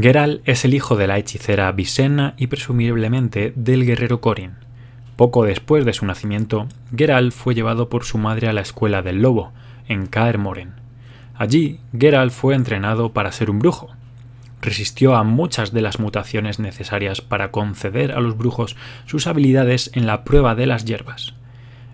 Geralt es el hijo de la hechicera Visenna y presumiblemente del guerrero Corin. Poco después de su nacimiento, Geralt fue llevado por su madre a la escuela del lobo, en moren Allí, Geralt fue entrenado para ser un brujo. Resistió a muchas de las mutaciones necesarias para conceder a los brujos sus habilidades en la prueba de las hierbas.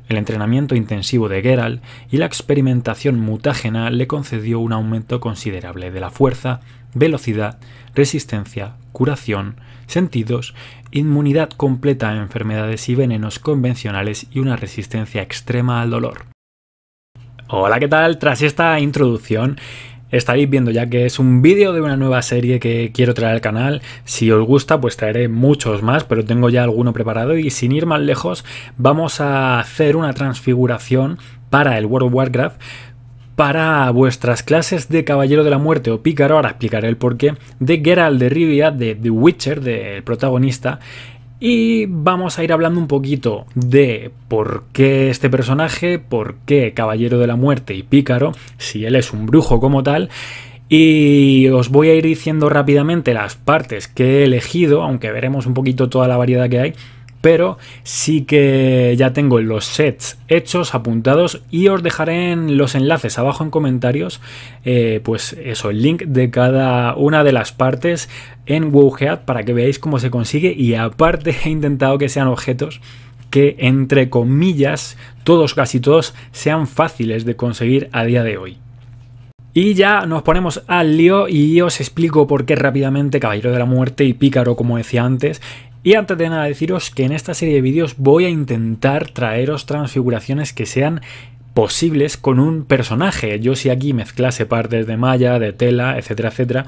El entrenamiento intensivo de Geralt y la experimentación mutágena le concedió un aumento considerable de la fuerza, velocidad, resistencia, curación, sentidos, inmunidad completa a enfermedades y venenos convencionales y una resistencia extrema al dolor. Hola, ¿qué tal? Tras esta introducción, estaréis viendo ya que es un vídeo de una nueva serie que quiero traer al canal. Si os gusta, pues traeré muchos más, pero tengo ya alguno preparado y sin ir más lejos, vamos a hacer una transfiguración para el World of Warcraft para vuestras clases de Caballero de la Muerte o Pícaro, ahora explicaré el porqué, de Geralt de Rivia, de The Witcher, del protagonista, y vamos a ir hablando un poquito de por qué este personaje, por qué Caballero de la Muerte y Pícaro, si él es un brujo como tal. Y os voy a ir diciendo rápidamente las partes que he elegido, aunque veremos un poquito toda la variedad que hay, pero sí que ya tengo los sets hechos, apuntados y os dejaré en los enlaces abajo en comentarios, eh, pues eso, el link de cada una de las partes en WoWhead para que veáis cómo se consigue y aparte he intentado que sean objetos que entre comillas todos casi todos sean fáciles de conseguir a día de hoy. Y ya nos ponemos al lío y os explico por qué rápidamente Caballero de la Muerte y Pícaro, como decía antes, y antes de nada deciros que en esta serie de vídeos voy a intentar traeros transfiguraciones que sean posibles con un personaje. Yo si aquí mezclase partes de malla, de tela, etcétera, etcétera,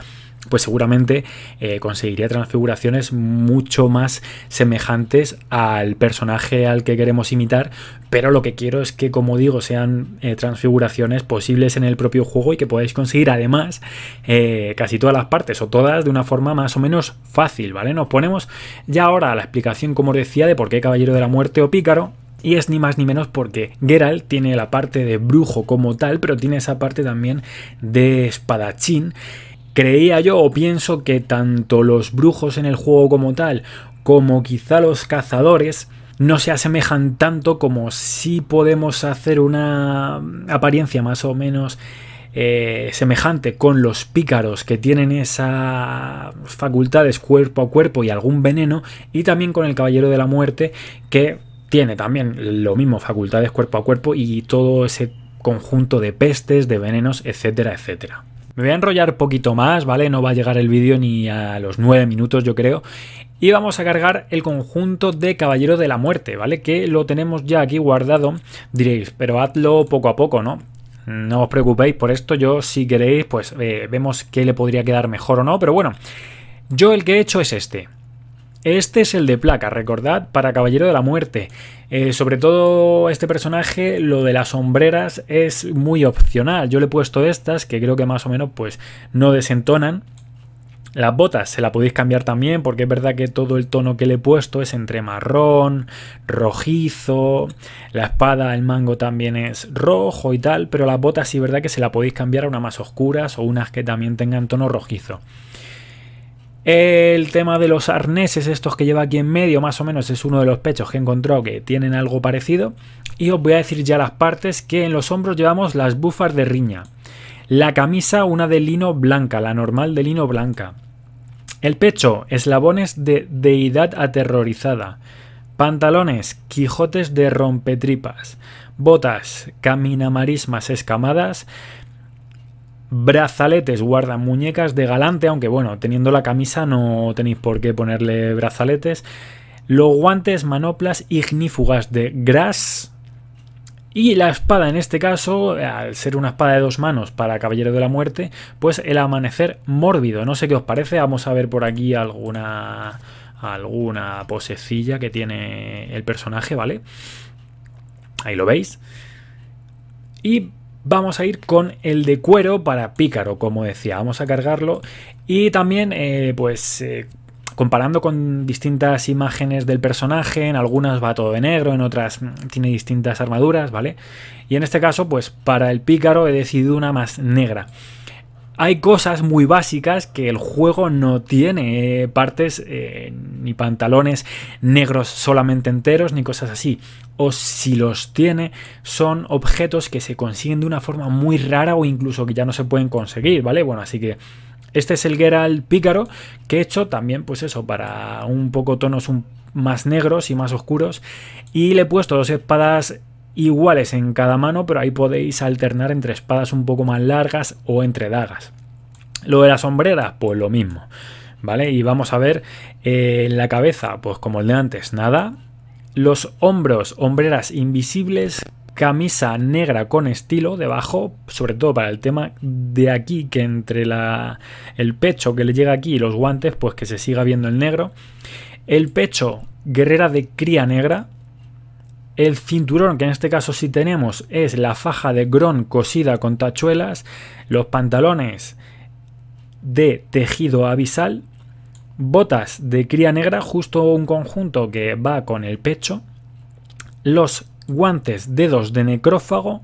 pues seguramente eh, conseguiría transfiguraciones mucho más semejantes al personaje al que queremos imitar, pero lo que quiero es que, como digo, sean eh, transfiguraciones posibles en el propio juego y que podáis conseguir además eh, casi todas las partes o todas de una forma más o menos fácil, ¿vale? Nos ponemos ya ahora a la explicación, como os decía, de por qué Caballero de la Muerte o Pícaro y es ni más ni menos porque Geralt tiene la parte de brujo como tal, pero tiene esa parte también de espadachín. Creía yo o pienso que tanto los brujos en el juego como tal, como quizá los cazadores, no se asemejan tanto como si podemos hacer una apariencia más o menos eh, semejante con los pícaros que tienen esas facultades cuerpo a cuerpo y algún veneno y también con el caballero de la muerte que tiene también lo mismo facultades cuerpo a cuerpo y todo ese conjunto de pestes, de venenos, etcétera, etcétera. Me voy a enrollar poquito más, ¿vale? No va a llegar el vídeo ni a los nueve minutos, yo creo. Y vamos a cargar el conjunto de Caballero de la Muerte, ¿vale? Que lo tenemos ya aquí guardado. Diréis, pero hazlo poco a poco, ¿no? No os preocupéis por esto, yo si queréis, pues eh, vemos qué le podría quedar mejor o no. Pero bueno, yo el que he hecho es este. Este es el de placa, recordad, para Caballero de la Muerte. Eh, sobre todo este personaje, lo de las sombreras es muy opcional. Yo le he puesto estas, que creo que más o menos pues no desentonan. Las botas se la podéis cambiar también porque es verdad que todo el tono que le he puesto es entre marrón, rojizo, la espada, el mango también es rojo y tal, pero las botas sí verdad que se la podéis cambiar a unas más oscuras o unas que también tengan tono rojizo. El tema de los arneses, estos que lleva aquí en medio, más o menos es uno de los pechos que encontró que tienen algo parecido. Y os voy a decir ya las partes que en los hombros llevamos las bufas de riña. La camisa, una de lino blanca, la normal de lino blanca. El pecho, eslabones de deidad aterrorizada. Pantalones, Quijotes de rompetripas. Botas, caminamarismas escamadas brazaletes guardan muñecas de galante, aunque bueno, teniendo la camisa no tenéis por qué ponerle brazaletes. Los guantes, manoplas ignífugas de gras. Y la espada, en este caso, al ser una espada de dos manos para Caballero de la Muerte, pues el amanecer mórbido. No sé qué os parece, vamos a ver por aquí alguna, alguna posecilla que tiene el personaje, ¿vale? Ahí lo veis. Y Vamos a ir con el de cuero para pícaro, como decía. Vamos a cargarlo y también, eh, pues... Eh, comparando con distintas imágenes del personaje, en algunas va todo de negro, en otras mm, tiene distintas armaduras, ¿vale? Y en este caso, pues para el pícaro he decidido una más negra hay cosas muy básicas que el juego no tiene, eh, partes eh, ni pantalones negros solamente enteros, ni cosas así. O si los tiene, son objetos que se consiguen de una forma muy rara o incluso que ya no se pueden conseguir, ¿vale? Bueno, así que... Este es el Geralt Pícaro, que he hecho también, pues eso, para un poco tonos más negros y más oscuros. Y le he puesto dos espadas iguales en cada mano, pero ahí podéis alternar entre espadas un poco más largas o entre dagas. Lo de las sombreras, pues lo mismo. ¿Vale? Y vamos a ver eh, la cabeza, pues como el de antes, nada. Los hombros, hombreras invisibles, camisa negra con estilo debajo, sobre todo para el tema de aquí, que entre la, el pecho que le llega aquí y los guantes, pues que se siga viendo el negro. El pecho, guerrera de cría negra, el cinturón, que en este caso sí tenemos, es la faja de gron cosida con tachuelas. Los pantalones de tejido abisal. Botas de cría negra, justo un conjunto que va con el pecho. Los guantes, dedos de necrófago.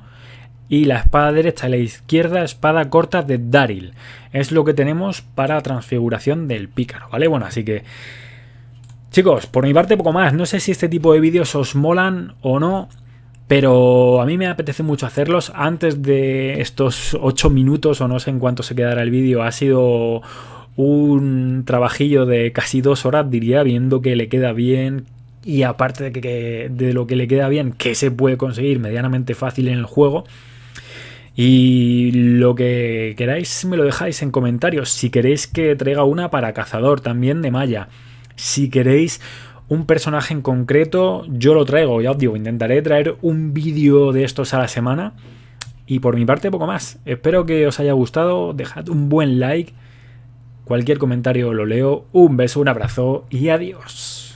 Y la espada derecha y la izquierda, espada corta de Daril. Es lo que tenemos para transfiguración del pícaro, ¿vale? Bueno, así que Chicos, por mi parte poco más. No sé si este tipo de vídeos os molan o no, pero a mí me apetece mucho hacerlos. Antes de estos 8 minutos o no sé en cuánto se quedará el vídeo, ha sido un trabajillo de casi 2 horas, diría, viendo que le queda bien. Y aparte de, que, de lo que le queda bien, que se puede conseguir medianamente fácil en el juego. Y lo que queráis me lo dejáis en comentarios. Si queréis que traiga una para cazador también de malla si queréis un personaje en concreto, yo lo traigo, ya os digo, intentaré traer un vídeo de estos a la semana. Y por mi parte, poco más. Espero que os haya gustado, dejad un buen like, cualquier comentario lo leo, un beso, un abrazo y adiós.